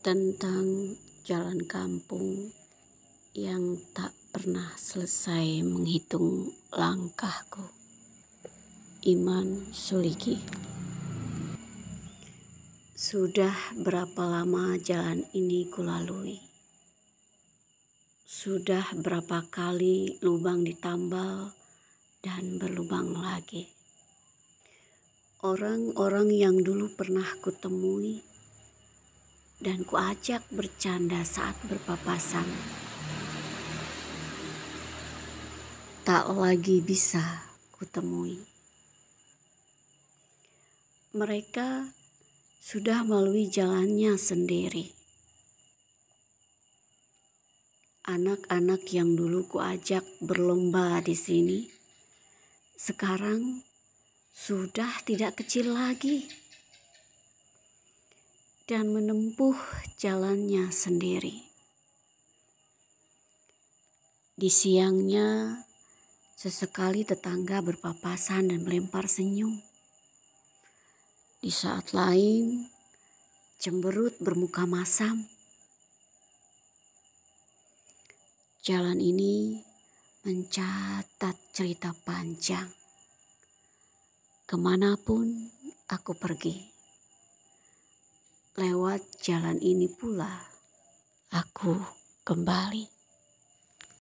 tentang jalan kampung yang tak pernah selesai menghitung langkahku. Iman Suliki Sudah berapa lama jalan ini kulalui? Sudah berapa kali lubang ditambal dan berlubang lagi? Orang-orang yang dulu pernah kutemui dan kuajak bercanda saat berpapasan. Tak lagi bisa kutemui. Mereka sudah melalui jalannya sendiri. Anak-anak yang dulu kuajak berlomba di sini, sekarang sudah tidak kecil lagi dan menempuh jalannya sendiri. Di siangnya, sesekali tetangga berpapasan dan melempar senyum. Di saat lain, cemberut bermuka masam. Jalan ini mencatat cerita panjang. Kemanapun aku pergi. Lewat jalan ini pula aku kembali.